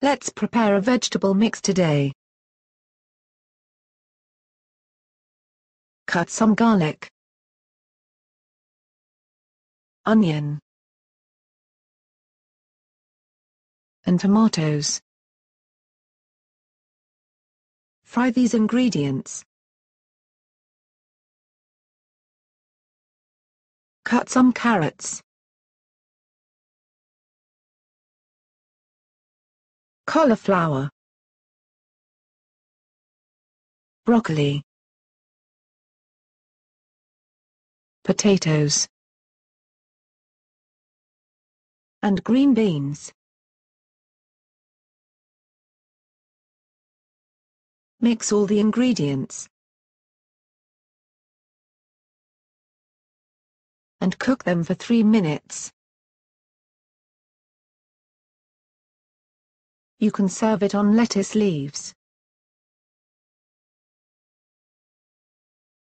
let's prepare a vegetable mix today. Cut some garlic. Onion. And tomatoes. Fry these ingredients. Cut some carrots. cauliflower broccoli potatoes and green beans mix all the ingredients and cook them for 3 minutes you can serve it on lettuce leaves,